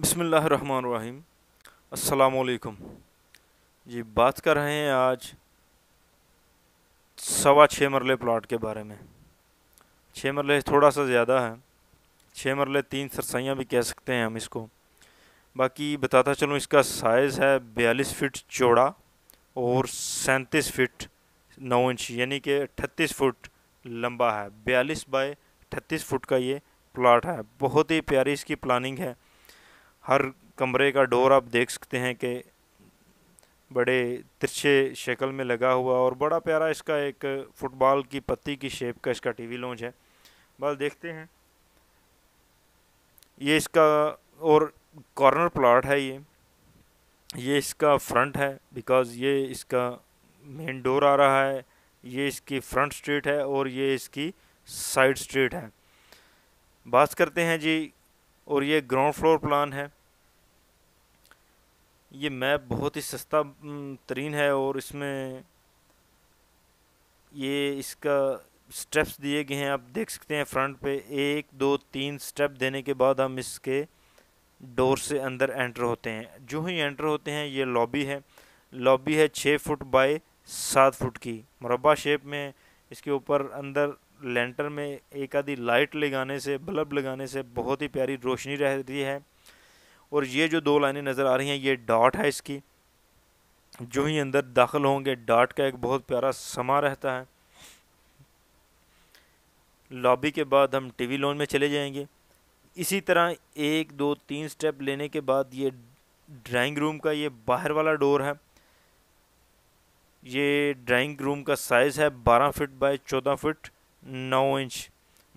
बसमीम् अलकुम जी बात कर रहे हैं आज सवा छः मरले प्लाट के बारे में छः मरले थोड़ा सा ज़्यादा है छः मरले तीन सरसाइयाँ भी कह सकते हैं हम इसको बाकी बताता चलूँ इसका साइज़ है बयालीस फ़िट चौड़ा और सैंतीस फ़िट नौ इंच यानी कि अट्ठतीस फ़ुट लंबा है बयालीस बाय अट्ठतीस फ़ुट का ये प्लाट है बहुत ही प्यारी इसकी प्लानिंग है हर कमरे का डोर आप देख सकते हैं कि बड़े तिरछे शक्ल में लगा हुआ और बड़ा प्यारा इसका एक फ़ुटबॉल की पत्ती की शेप का इसका टीवी लॉन्च है बस देखते हैं ये इसका और कॉर्नर प्लाट है ये ये इसका फ्रंट है बिकॉज़ ये इसका मेन डोर आ रहा है ये इसकी फ्रंट स्ट्रीट है और ये इसकी साइड स्ट्रीट है बात करते हैं जी और ये ग्राउंड फ्लोर प्लान है ये मैप बहुत ही सस्ता तरीन है और इसमें ये इसका स्टेप्स दिए गए हैं आप देख सकते हैं फ्रंट पे एक दो तीन स्टेप देने के बाद हम इसके डोर से अंदर एंटर होते हैं जो ही एंटर होते हैं ये लॉबी है लॉबी है छः फुट बाय सात फुट की मुरबा शेप में इसके ऊपर अंदर लेंटर में एक आधी लाइट लगाने से बल्ब लगाने से बहुत ही प्यारी रोशनी रहती है और ये जो दो लाइनें नज़र आ रही हैं ये डॉट है इसकी जो ही अंदर दाखिल होंगे डॉट का एक बहुत प्यारा समा रहता है लॉबी के बाद हम टीवी लोन में चले जाएंगे इसी तरह एक दो तीन स्टेप लेने के बाद ये ड्राइंग रूम का ये बाहर वाला डोर है ये ड्राइंग रूम का साइज़ है 12 फिट बाय 14 फिट नौ इंच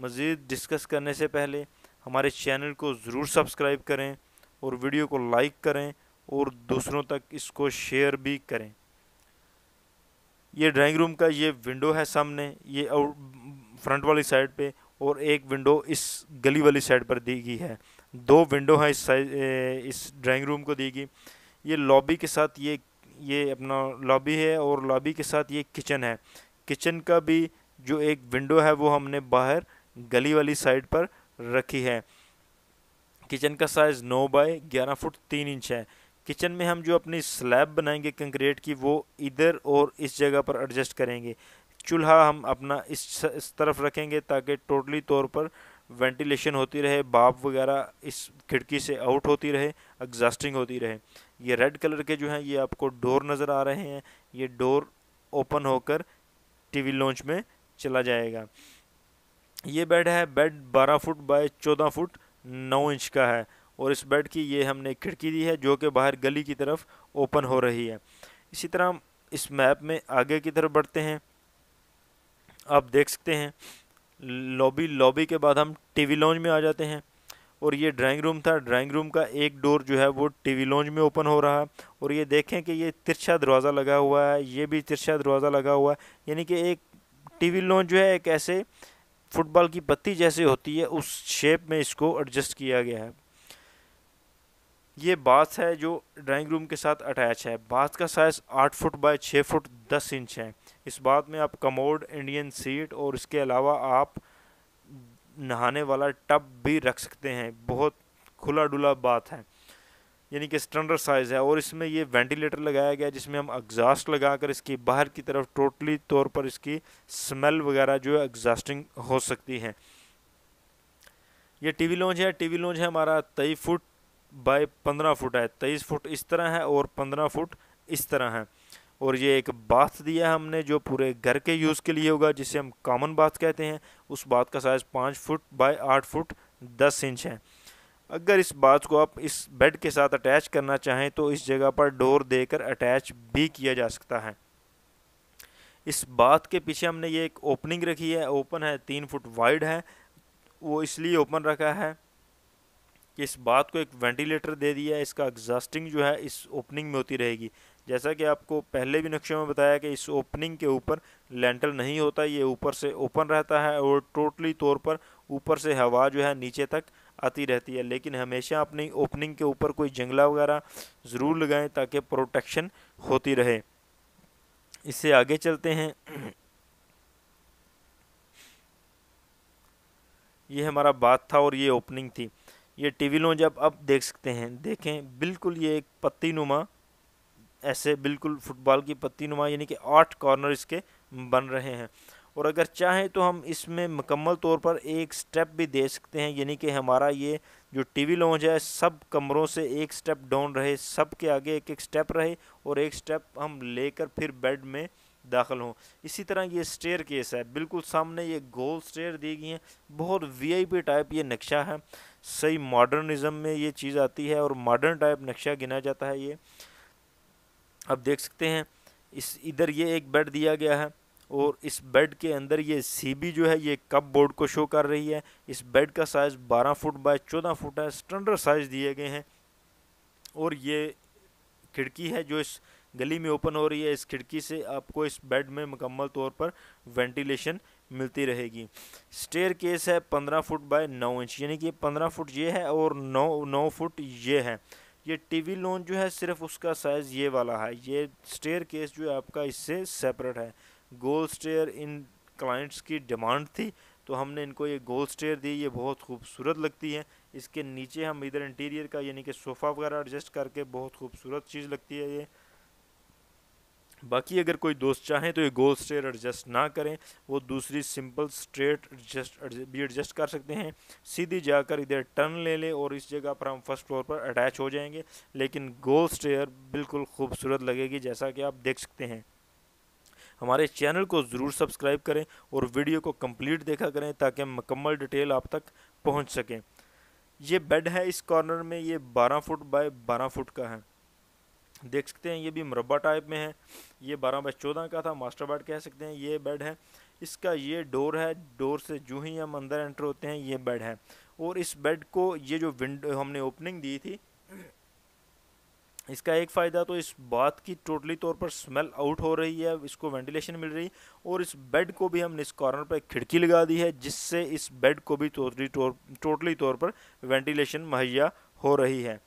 मज़ीद डिस्कस करने से पहले हमारे चैनल को ज़रूर सब्सक्राइब करें और वीडियो को लाइक करें और दूसरों तक इसको शेयर भी करें ये ड्राइंग रूम का ये विंडो है सामने ये फ्रंट वाली साइड पे और एक विंडो इस गली वाली साइड पर दी गई है दो विंडो हैं इस साइज इस ड्राइंग रूम को दी गई ये लॉबी के साथ ये ये अपना लॉबी है और लॉबी के साथ ये किचन है किचन का भी जो एक विंडो है वो हमने बाहर गली वाली साइड पर रखी है किचन का साइज़ नौ बाय ग्यारह फुट तीन इंच है किचन में हम जो अपनी स्लैब बनाएंगे कंक्रीट की वो इधर और इस जगह पर एडजस्ट करेंगे चूल्हा हम अपना इस इस तरफ रखेंगे ताकि टोटली तौर पर वेंटिलेशन होती रहे बाप वगैरह इस खिड़की से आउट होती रहे एग्जास्टिंग होती रहे ये रेड कलर के जो हैं ये आपको डोर नज़र आ रहे हैं ये डोर ओपन होकर टीवी लॉन्च में चला जाएगा ये बेड है bed 12 foot by 14 foot 9 inch का है और इस बेड की ये हमने खिड़की दी है जो कि बाहर गली की तरफ ओपन हो रही है इसी तरह हम इस मैप में आगे की तरफ बढ़ते हैं आप देख सकते हैं लॉबी लॉबी के बाद हम टीवी लॉन्च में आ जाते हैं और ये ड्राइंग रूम था ड्राइंग रूम का एक डोर जो है वो टीवी लॉन्च में ओपन हो रहा है और ये देखें कि ये तिरछा दरवाज़ा लगा हुआ है ये भी तिरछा दरवाज़ा लगा हुआ है यानी कि एक टीवी लॉन्च जो है एक ऐसे फुटबॉल की पत्ती जैसे होती है उस शेप में इसको एडजस्ट किया गया है ये बास है जो ड्राइंग रूम के साथ अटैच है बास का साइज़ आठ फुट बाय छः फुट दस इंच है इस बात में आप कमोड इंडियन सीट और इसके अलावा आप नहाने वाला टब भी रख सकते हैं बहुत खुला डुला बात है यानी कि स्टैंडर्ड साइज़ है और इसमें ये वेंटिलेटर लगाया गया जिसमें हम एग्जास्ट लगा कर इसकी बाहर की तरफ टोटली तौर पर इसकी स्मेल वगैरह जो है एग्जास्टिंग हो सकती है ये टीवी लॉन्च है टीवी लॉन्च है हमारा तेईस फुट बाय पंद्रह फुट है तेईस फुट इस तरह है और पंद्रह फुट इस तरह है और ये एक बाथ दिया है हमने जो पूरे घर के यूज़ के लिए होगा जिसे हम कॉमन बाथ कहते हैं उस बाथ का साइज़ पाँच फुट बाय आठ फुट दस इंच है अगर इस बात को आप इस बेड के साथ अटैच करना चाहें तो इस जगह पर डोर देकर अटैच भी किया जा सकता है इस बात के पीछे हमने ये एक ओपनिंग रखी है ओपन है तीन फुट वाइड है वो इसलिए ओपन रखा है कि इस बात को एक वेंटिलेटर दे दिया है इसका एग्जास्टिंग जो है इस ओपनिंग में होती रहेगी जैसा कि आपको पहले भी नक्शे में बताया कि इस ओपनिंग के ऊपर लेंटल नहीं होता ये ऊपर से ओपन रहता है और टोटली तौर पर ऊपर से हवा जो है नीचे तक आती रहती है लेकिन हमेशा अपनी ओपनिंग के ऊपर कोई जंगला वगैरह ज़रूर लगाएं ताकि प्रोटेक्शन होती रहे इससे आगे चलते हैं ये हमारा बात था और ये ओपनिंग थी ये टीवी जब आप अब देख सकते हैं देखें बिल्कुल ये एक पत्ती नुमा ऐसे बिल्कुल फुटबॉल की पत्ती नुमा यानी कि आठ कॉर्नर इसके बन रहे हैं और अगर चाहें तो हम इसमें मुकम्मल तौर पर एक स्टेप भी दे सकते हैं यानी कि हमारा ये जो टीवी लॉन्च है सब कमरों से एक स्टेप डाउन रहे सब के आगे एक एक स्टेप रहे और एक स्टेप हम लेकर फिर बेड में दाखिल हों इसी तरह ये स्टेयर केस है बिल्कुल सामने ये गोल स्टेयर दी गई हैं बहुत वीआईपी टाइप ये नक्शा है सही मॉडर्निज़म में ये चीज़ आती है और मॉडर्न टाइप नक्शा गिना जाता है ये आप देख सकते हैं इस इधर ये एक बेड दिया गया है और इस बेड के अंदर ये सीबी जो है ये कप बोर्ड को शो कर रही है इस बेड का साइज़ 12 फुट बाय 14 फुट है स्टैंडर्ड साइज़ दिए गए हैं और ये खिड़की है जो इस गली में ओपन हो रही है इस खिड़की से आपको इस बेड में मुकम्मल तौर पर वेंटिलेशन मिलती रहेगी स्टेयर केस है पंद्रह फुट बाय नौ इंच यानी कि पंद्रह फुट ये है और नौ नौ फुट ये है ये टीवी लोन जो है सिर्फ उसका साइज़ ये वाला है ये स्टेयर केस जो है आपका इससे सेपरेट है गोल स्टेयर इन क्लाइंट्स की डिमांड थी तो हमने इनको ये गोल स्टेयर दी ये बहुत खूबसूरत लगती है इसके नीचे हम इधर इंटीरियर का यानी कि सोफ़ा वगैरह एडजस्ट करके बहुत खूबसूरत चीज़ लगती है ये बाकी अगर कोई दोस्त चाहें तो ये गोल स्टेयर एडजस्ट ना करें वो दूसरी सिंपल स्ट्रेट एडजस्ट भी एडजस्ट कर सकते हैं सीधी जाकर इधर टर्न ले लें और इस जगह पर हम फर्स्ट फ्लोर पर अटैच हो जाएंगे लेकिन गोल स्टेयर बिल्कुल खूबसूरत लगेगी जैसा कि आप देख सकते हैं हमारे चैनल को ज़रूर सब्सक्राइब करें और वीडियो को कंप्लीट देखा करें ताकि मकम्मल डिटेल आप तक पहुँच सकें ये बेड है इस कॉर्नर में ये बारह फुट बाय बारह फुट का है देख सकते हैं ये भी मुरबा टाइप में है ये बारह बाय चौदह का था मास्टर बेड कह सकते हैं ये बेड है इसका ये डोर है डोर से जो ही हम अंदर एंटर होते हैं ये बेड है और इस बेड को ये जो विंडो हमने ओपनिंग दी थी इसका एक फ़ायदा तो इस बात की टोटली तौर पर स्मेल आउट हो रही है इसको वेंटिलेशन मिल रही और इस बेड को भी हमने इस कॉर्नर पर खिड़की लगा दी है जिससे इस बेड को भी टोटली तौर टोटली तौर पर वेंटिलेशन मुहैया हो रही है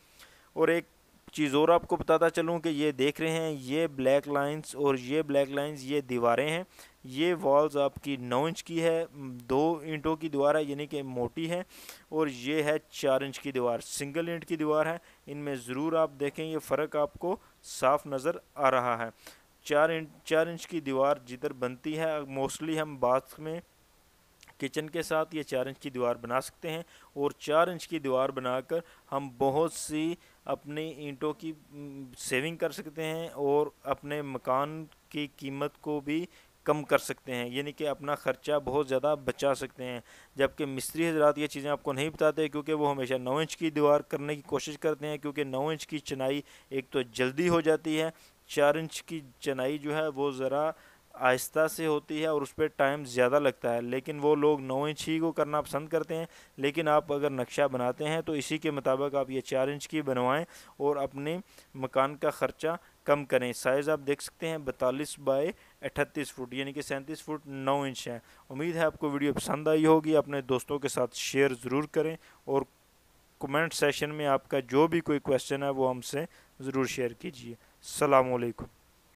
और एक चीज़ और आपको बताता चलूँ कि ये देख रहे हैं ये ब्लैक लाइंस और ये ब्लैक लाइंस ये दीवारें हैं ये वॉल्स आपकी नौ इंच की है दो इंटों की दीवार है यानी कि मोटी है और ये है चार इंच की दीवार सिंगल इंट की दीवार है इनमें ज़रूर आप देखें ये फ़र्क आपको साफ नज़र आ रहा है चार इंच चार इंच की दीवार जिधर बनती है मोस्टली हम बाथ में किचन के साथ ये चार इंच की दीवार बना सकते हैं और चार इंच की दीवार बनाकर हम बहुत सी अपने ईंटों की सेविंग कर सकते हैं और अपने मकान की कीमत को भी कम कर सकते हैं यानी कि अपना ख़र्चा बहुत ज़्यादा बचा सकते हैं जबकि मिस्त्री हजरात ये चीज़ें आपको नहीं बताते क्योंकि वो हमेशा नौ इंच की दीवार करने की कोशिश करते हैं क्योंकि नौ इंच की चनाई एक तो जल्दी हो जाती है चार इंच की चनाई जो है वो ज़रा आहिस्ता से होती है और उस पर टाइम ज़्यादा लगता है लेकिन वो लोग नौ इंच ही को करना पसंद करते हैं लेकिन आप अगर नक्शा बनाते हैं तो इसी के मुताबिक आप ये चार इंच की बनवाएँ और अपने मकान का ख़र्चा कम करें साइज़ आप देख सकते हैं बतालीस बाय अठतीस फुट यानी कि सैंतीस फुट नौ इंच है उम्मीद है आपको वीडियो पसंद आई होगी अपने दोस्तों के साथ शेयर ज़रूर करें और कमेंट सेशन में आपका जो भी कोई क्वेश्चन है वो हमसे ज़रूर शेयर कीजिए सलामकुम